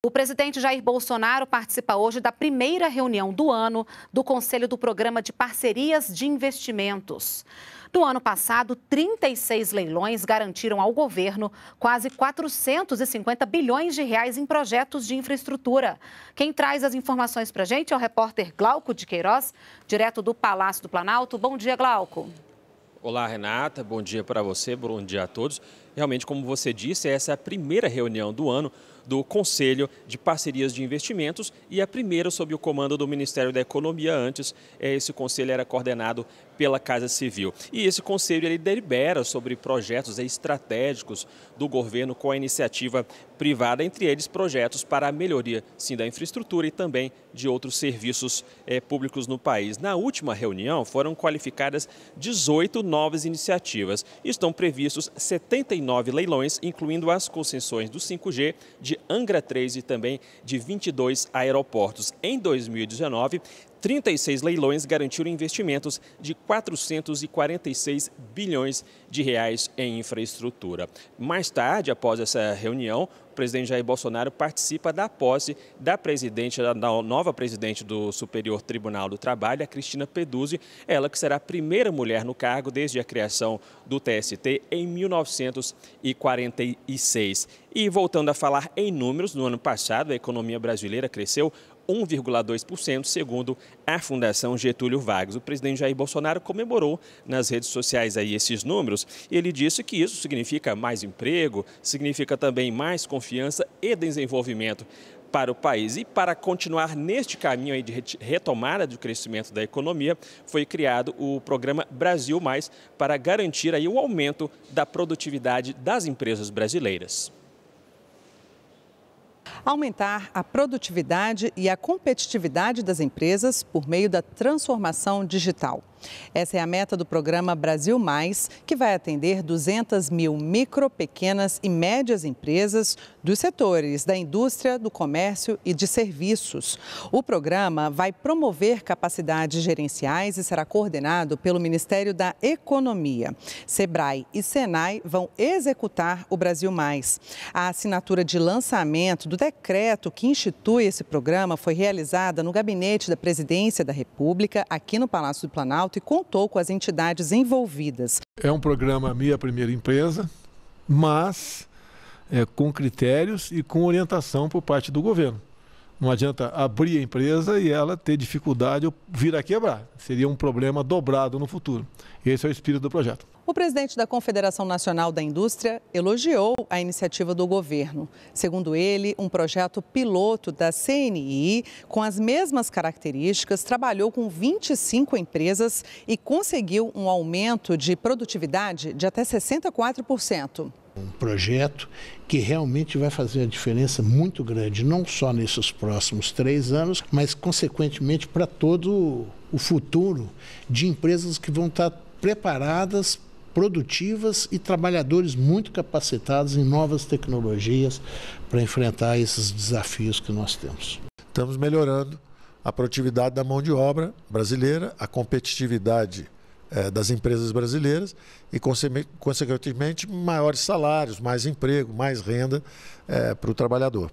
O presidente Jair Bolsonaro participa hoje da primeira reunião do ano do Conselho do Programa de Parcerias de Investimentos. No ano passado, 36 leilões garantiram ao governo quase 450 bilhões de reais em projetos de infraestrutura. Quem traz as informações para a gente é o repórter Glauco de Queiroz, direto do Palácio do Planalto. Bom dia, Glauco. Olá, Renata. Bom dia para você, bom dia a todos. Realmente, como você disse, essa é a primeira reunião do ano do Conselho de Parcerias de Investimentos e a primeira sob o comando do Ministério da Economia. Antes, eh, esse conselho era coordenado pela Casa Civil. E esse conselho ele delibera sobre projetos estratégicos do governo com a iniciativa privada, entre eles projetos para a melhoria sim da infraestrutura e também de outros serviços eh, públicos no país. Na última reunião foram qualificadas 18 novas iniciativas. Estão previstos 79 nove leilões, incluindo as concessões do 5G de Angra 3 e também de 22 aeroportos. Em 2019, 36 leilões garantiram investimentos de 446 bilhões de reais em infraestrutura. Mais tarde, após essa reunião, o presidente Jair Bolsonaro participa da posse da presidente, da nova presidente do Superior Tribunal do Trabalho, a Cristina Peduzzi, ela que será a primeira mulher no cargo desde a criação do TST em 1946. E voltando a falar em números, no ano passado a economia brasileira cresceu 1,2%, segundo a Fundação Getúlio Vargas. O presidente Jair Bolsonaro comemorou nas redes sociais aí esses números e ele disse que isso significa mais emprego, significa também mais confiança e desenvolvimento para o país. E para continuar neste caminho aí de retomada do crescimento da economia, foi criado o programa Brasil Mais para garantir aí o aumento da produtividade das empresas brasileiras aumentar a produtividade e a competitividade das empresas por meio da transformação digital. Essa é a meta do programa Brasil Mais, que vai atender 200 mil micro, pequenas e médias empresas dos setores da indústria, do comércio e de serviços. O programa vai promover capacidades gerenciais e será coordenado pelo Ministério da Economia. Sebrae e Senai vão executar o Brasil Mais. A assinatura de lançamento do decreto que institui esse programa foi realizada no gabinete da Presidência da República, aqui no Palácio do Planalto e contou com as entidades envolvidas. É um programa Minha Primeira Empresa, mas é, com critérios e com orientação por parte do governo. Não adianta abrir a empresa e ela ter dificuldade ou vir a quebrar. Seria um problema dobrado no futuro. Esse é o espírito do projeto. O presidente da Confederação Nacional da Indústria elogiou a iniciativa do governo. Segundo ele, um projeto piloto da CNI, com as mesmas características, trabalhou com 25 empresas e conseguiu um aumento de produtividade de até 64%. Um projeto que realmente vai fazer a diferença muito grande, não só nesses próximos três anos, mas consequentemente para todo o futuro de empresas que vão estar preparadas produtivas e trabalhadores muito capacitados em novas tecnologias para enfrentar esses desafios que nós temos. Estamos melhorando a produtividade da mão de obra brasileira, a competitividade é, das empresas brasileiras e, consequentemente, maiores salários, mais emprego, mais renda é, para o trabalhador.